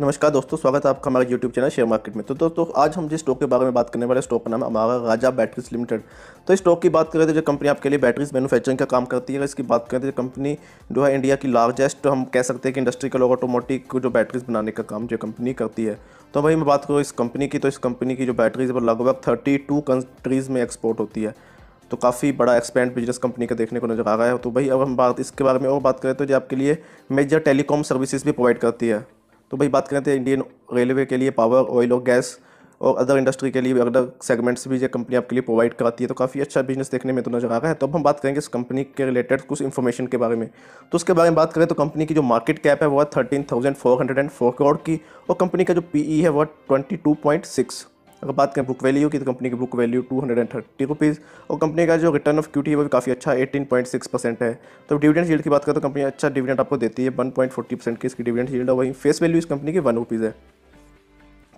नमस्कार दोस्तों स्वागत है आपका हमारे यूट्यूब चैनल शेयर मार्केट में तो दोस्तों तो आज हम जिस स्टॉक के बारे में बात करने वाले स्टॉक का नाम हमारा राजा बैटरीज लिमिटेड तो इस स्टॉक की बात करें तो जो कंपनी आपके लिए बैटरीज मैन्युफैक्चरिंग का काम करती है इसकी बात करें तो कंपनी जो है इंडिया की लार्जेस्ट तो हम कह सकते हैं कि इंडस्ट्री का लोग ऑटोमोटिव को जो बैटरीज बनाने का काम जो कंपनी करती है तो भाई मैं बात करूँ इस कंपनी की तो इस कंपनी की जो बैटरीज है लगभग थर्टी कंट्रीज़ में एक्सपोर्ट होती है तो काफ़ी बड़ा एक्सपेंड बिजनेस कंपनी का देखने को नजर आ रहा है तो भाई अब हम बात इसके बारे में और बात करें तो जो आपके लिए मेजर टेलीकॉम सर्विसेज भी प्रोवाइड करती है तो भाई बात करें तो इंडियन रेलवे के लिए पावर ऑयल और गैस और अदर इंडस्ट्री के लिए भी अदर सेगमेंट्स भी ये कंपनी आपके लिए प्रोवाइड कराती है तो काफ़ी अच्छा बिजनेस देखने में तो नजर आ रहा है तो अब हम बात करेंगे इस कंपनी के रिलेटेड कुछ इन्फॉर्मेशन के बारे में तो उसके बारे में बात करें तो कंपनी की जो मार्केट कैप है वह thirteen thousand four hundred and four crore की और कंपनी का जो पी e है वह ट्वेंटी टू पॉइंट सिक्स अगर बात करें बुक वैल्यू की तो कंपनी की book value two hundred and thirty rupees और कंपनी का जो रिटर्न ऑफ क्यूटी है वो भी काफ़ी अच्छा एटीन पॉइंट सिक्स परसेंट है तो डिविडेंड यील्ड की बात करें तो कंपनी अच्छा डिविडेंड आपको देती है वन पॉइंट फोर्टी परसेंट की इसकी डिविडेंड यील्ड है वहीं फेस वैल्यू इस कंपनी की वन रुपीज़ है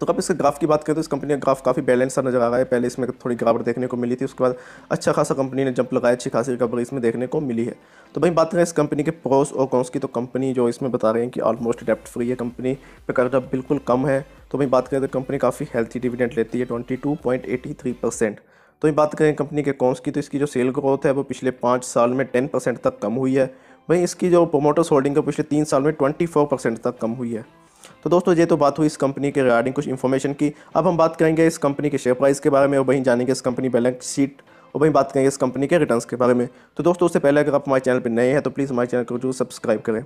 तो अब इसके ग्राफ की बात करें तो इस कंपनी का ग्राफ काफ़ी बैलेंस सा नजर आ रहा है पहले इसमें थोड़ी गिरावट देखने को मिली थी उसके बाद अच्छा खासा कंपनी ने जंप लगाया अच्छी खासी रिकवरी इसमें देखने को मिली है तो भाई बात करें इस कंपनी के प्रोस और कॉन्स की तो कंपनी जो इसमें बता रहे हैं कि ऑलमोस्ट डेप्ट फ्री है कंपनी पे कर्जा बिल्कुल कम है तो भाई बात करें तो कंपनी काफ़ी हेल्थी डिविडेंट लेती है twenty two point three percent तो भाई बात करें कंपनी के कॉन्स की तो इसकी जो सेल ग्रोथ है वो पिछले पाँच साल में टेन परसेंट तक कम हुई है वहीं इसकी जो प्रोमोटर्स होल्डिंग है पिछले तीन साल में ट्वेंटी फोर परसेंट तक कम हुई है तो दोस्तों ये तो बात हुई इस कंपनी के रिगार्डिंग कुछ इन्फॉर्मेशन की अब हम बात करेंगे इस कंपनी के शेयर प्राइस के बारे में और वहीं जानेंगे इस कंपनी बैलेंस शीट और वहीं बात करेंगे इस कंपनी के रिटर्न के बारे में तो दोस्तों उससे पहले अगर आप हमारे चैनल पर नए हैं तो प्लीज़ हमारे चैनल को जरूर सब्सक्राइब करें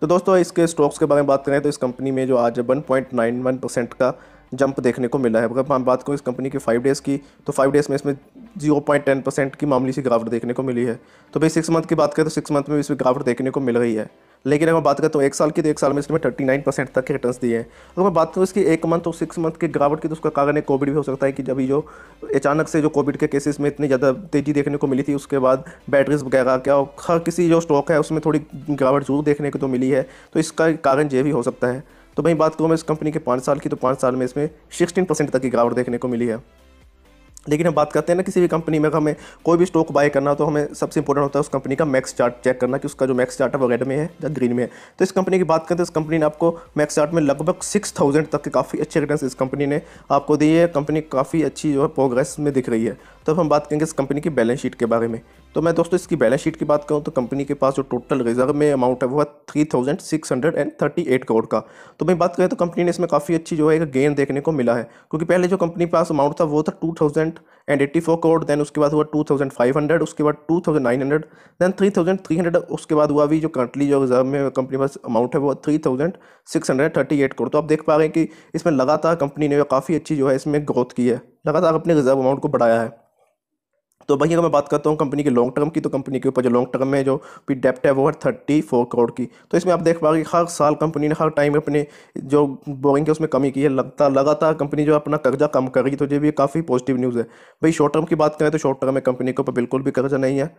तो दोस्तों इसके स्टॉक्स के बारे में बात करें तो इस कंपनी में जो आज one point nine one percent का जंप देखने को मिला है अगर हम बात करें इस कंपनी की फाइव डेज़ की तो फाइव डेज़ में इसमें जीरो पॉइंट टेन परसेंट की मामली सी गिरावट देखने को मिली है तो भाई सिक्स मंथ की बात करें तो सिक्स मंथ में भी इसमें गिरावट देखने को मिल रही है लेकिन अगर बात करें तो एक साल की तो एक साल में इसमें थर्टी नाइन परसेंट तक के रिटर्न दिए हैं अगर मैं बात करूँ इसकी एक मंथ और सिक्स मंथ की गिरावट की तो उसका कारण एक कोविड भी हो सकता है कि जब जो अचानक से जो कोविड के केसेस में इतनी ज़्यादा तेज़ी देखने को मिली थी उसके बाद बैटरीज वगैरह क्या हर किसी जो स्टॉक है उसमें थोड़ी गिरावट जरूर देखने को तो मिली है तो इसका कारण ये भी हो सकता है तो वहीं बात करूँ मैं इस कंपनी के पाँच साल की तो पाँच साल में इसमें सिक्सटीन परसेंट तक की गिरावट देखने को मिली है लेकिन हम बात करते हैं ना किसी भी कंपनी में हमें कोई भी स्टॉक बाय करना तो हमें सबसे इंपॉर्टेंट होता है उस कंपनी का मैक्स चार्ट चेक करना कि उसका जो मैक्स चार्ट है वो रेड में है या ग्रीन में है तो इस कंपनी की बात करते हैं इस कंपनी ने आपको मैक्स चार्ट में लगभग सिक्स थाउजेंड तक के काफ़ी अच्छे रिटर्न इस कंपनी ने आपको दी है कंपनी काफ़ी अच्छी जो है प्रोग्रेस में दिख रही है तो अब हम बात करेंगे इस कंपनी की बैलेंस शीट के बारे में तो मैं दोस्तों इसकी बैलेंस शीट की बात करूँ तो कंपनी के पास जो टोटल रिजर्व में अमाउंट है वो है three thousand six hundred and thirty eight crore का तो मैं बात करें तो कंपनी ने इसमें काफ़ी अच्छी जो है एक गेन देखने को मिला है क्योंकि पहले जो कंपनी पास अमाउंट था वो था two thousand and eighty four crore then उसके बाद हुआ टू थाउजेंड फाइव हंड्रेड उसके बाद two thousand nine hundred then three thousand three hundred उसके बाद हुआ भी जो करंटली जो रिजर्व में कंपनी पास अमाउंट है वो three thousand six hundred thirty eight crore तो आप देख पा रहे हैं कि इसमें लगातार कंपनी ने काफ़ी अच्छी जो है इसमें ग्रोथ की है लगातार अपने रिजर्व अमाउंट को बढ़ाया है तो भाई अगर मैं बात करता हूँ कंपनी के लॉन्ग टर्म की तो कंपनी के ऊपर जो लॉन्ग टर्म में जो भी डेप्ट है वो है थर्टी फोर करोड़ की तो इसमें आप देख पाओगे हर साल कंपनी ने हर टाइम अपने जो बोरिंग है उसमें कमी की है लगता लगातार कंपनी जो अपना कर्जा कम कर रही तो ये भी काफ़ी पॉजिटिव न्यूज़ है भाई शॉर्ट टर्म की बात करें तो शॉर्ट टर्म में कंपनी के ऊपर बिल्कुल भी कर्जा नहीं है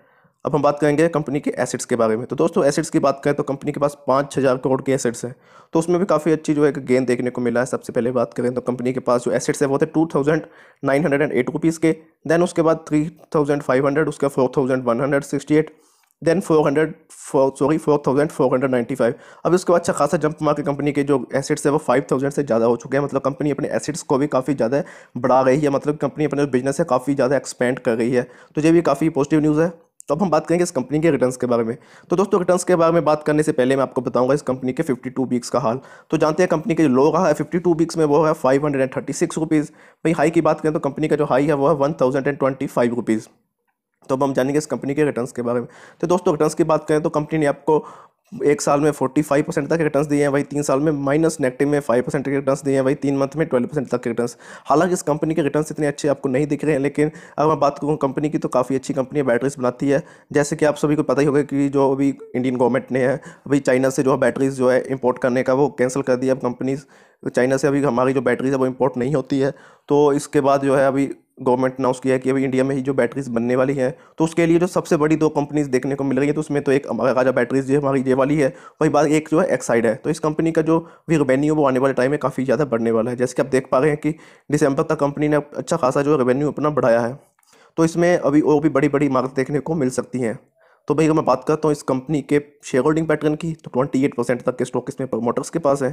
अब हम बात करेंगे कंपनी के एसेट्स के बारे में तो दोस्तों एसेट्स की बात करें तो कंपनी के पास पाँच हज़ार करोड़ के एसेट्स हैं तो उसमें भी काफ़ी अच्छी जो है गेन देखने को मिला है सबसे पहले बात करें तो कंपनी के पास जो एसेट्स है वो थे two thousand nine hundred and eight rupees के देन उसके बाद थ्री थाउजेंड फाइव हंड्रेड उसके four thousand one hundred sixty eight then four hundred four sorry four thousand four hundred ninety five अब इसके बाद अच्छा खासा जंप मार के कंपनी के जो एसेट्स है वो फाइव थाउजेंड से ज़्यादा हो चुके हैं मतलब कंपनी अपने एसेट्स को भी काफ़ी ज़्यादा बढ़ा रही है मतलब कंपनी अपने बिजनेस है काफ़ी ज़्यादा एक्सपेंड कर रही है तो ये भी काफ़ी पॉजिटिव न्यूज़ है तो अब हम बात करेंगे इस कंपनी के रिटर्न्स के बारे में तो दोस्तों रिटर्न्स के बारे में बात करने से पहले मैं आपको बताऊंगा इस कंपनी के 52 वीक्स का हाल तो जानते हैं कंपनी के जो लो रहा है 52 वीक्स में वो है five hundred and thirty six rupees भाई हाई की बात करें तो कंपनी का जो हाई है वो है one thousand and twenty five rupees तो अब हम जानेंगे इस कंपनी के रिटर्न्स के बारे में तो दोस्तों रिटर्न्स की बात करें तो कंपनी ने आपको एक साल में फोर्टी फाइव परसेंट तक रिटर्न दिए हैं वही तीन साल में माइनस नेगेटिव में फाइव परसेंट के रिटर्न दिए हैं भाई तीन मंथ में ट्वेल्व परसेंट तक के रिटर्न हालांकि इस कंपनी के रिटर्न इतने अच्छे आपको नहीं दिख रहे हैं लेकिन अगर मैं बात करूँ कंपनी की तो काफ़ी अच्छी कंपनी है बैटरीज बनाती है जैसे कि आप सभी को पता ही होगा कि जो अभी इंडियन गवर्नमेंट ने है अभी चाइना से जो है बैटरीज जो है इम्पोर्ट करने का वो कैंसिल कर दिया अब कंपनीज चाइना से अभी हमारी जो बैटरीज है वो इम्पोर्ट नहीं होती है तो इसके बाद जो है अभी गवर्नमेंट अनाउंस किया है कि अभी इंडिया में ही जो बैटरीज बनने वाली हैं तो उसके लिए जो सबसे बड़ी दो कंपनीज देखने को मिल रही है तो उसमें तो एक राजा बैटरीज जो हमारी ये वाली है वही बात एक जो है एक्साइड है तो इस कंपनी का जो भी रेवेन्यू वो आने वाले टाइम में काफ़ी ज़्यादा बढ़ने वाला है जैसे कि आप देख पा रहे हैं कि दिसंबर तक कंपनी ने अच्छा खासा जो रेवेन्यू अपना बढ़ाया है तो इसमें अभी और भी बड़ी बड़ी इमारत देखने को मिल सकती हैं तो भाई अगर मैं बात करता हूँ इस कंपनी के शेयर होल्डिंग पैटर्न की तो ट्वेंटी एट परसेंट तक के स्टॉक इसमें प्रमोटर्स के पास है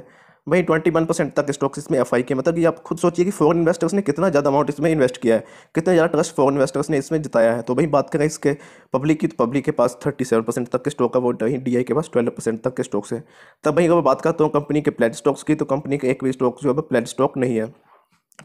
भाई ट्वेंटी वन परसेंट तक स्टॉक्स इसमें एफ आई के मतलब कि आप खुद सोचिए कि फॉरन इन्वेस्टर्स ने कितना ज़्यादा अमाउंट इसमें इन्वेस्ट किया है कितना ज़्यादा ट्रस्ट फॉरन इन्वेस्टर्स ने इसमें जताया है तो भाई बात करें इसके पब्लिक की तो पब्लिक के पास थर्टी सेवन परसेंट तक के स्टॉक है वो वहीं डी आई के पास ट्वेल्व परसेंट तक के स्टॉक्स है तब भाई अगर मैं बात करता हूँ कंपनी के प्लेट स्टॉक्स की तो कंपनी के एक भी स्टॉक जो है प्लेड स्टॉक नहीं है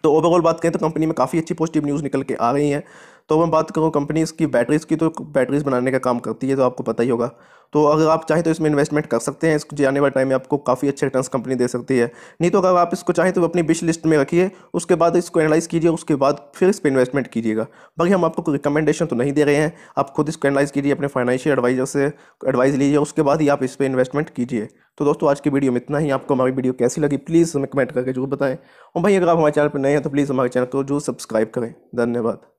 तो ओवरऑल बात करें तो कंपनी में काफ़ी अच्छी पॉजिटिव न्यूज़ निकल के आ रही है तो मैं बात करूँ कंपनीज़ की बैटरीज़ की तो बैटरीज़ बनाने का काम करती है तो आपको पता ही होगा तो अगर आप चाहें तो इसमें इन्वेस्टमेंट कर सकते हैं इसको आने वाले टाइम में आपको काफ़ी अच्छे रिटर्न कंपनी दे सकती है नहीं तो अगर आप इसको चाहें तो अपनी बिश लिस्ट में रखिए उसके बाद इसको एनालाइज़ कीजिए उसके बाद फिर इस पर इन्वेस्टमेंट कीजिएगा बाकी हम आपको रिकमेंडेशन तो नहीं दे रहे हैं आप खुद इसको एनालाइज़ कीजिए अपने फाइनेंशियल एडवाइज़र से एडवाइस लीजिए उसके बाद ही आप इस पर इन्वेस्टमेंट कीजिए तो दोस्तों आज की वीडियो में इतना ही आपको हमारी वीडियो कैसी लगी प्लीज़ हमें कमेंट करके जरूर बताएं और भाई अगर आप हमारे चैनल पर नए हैं तो प्लीज़ हमारे चैनल को जरूर सब्सक्राइब करें धन्यवाद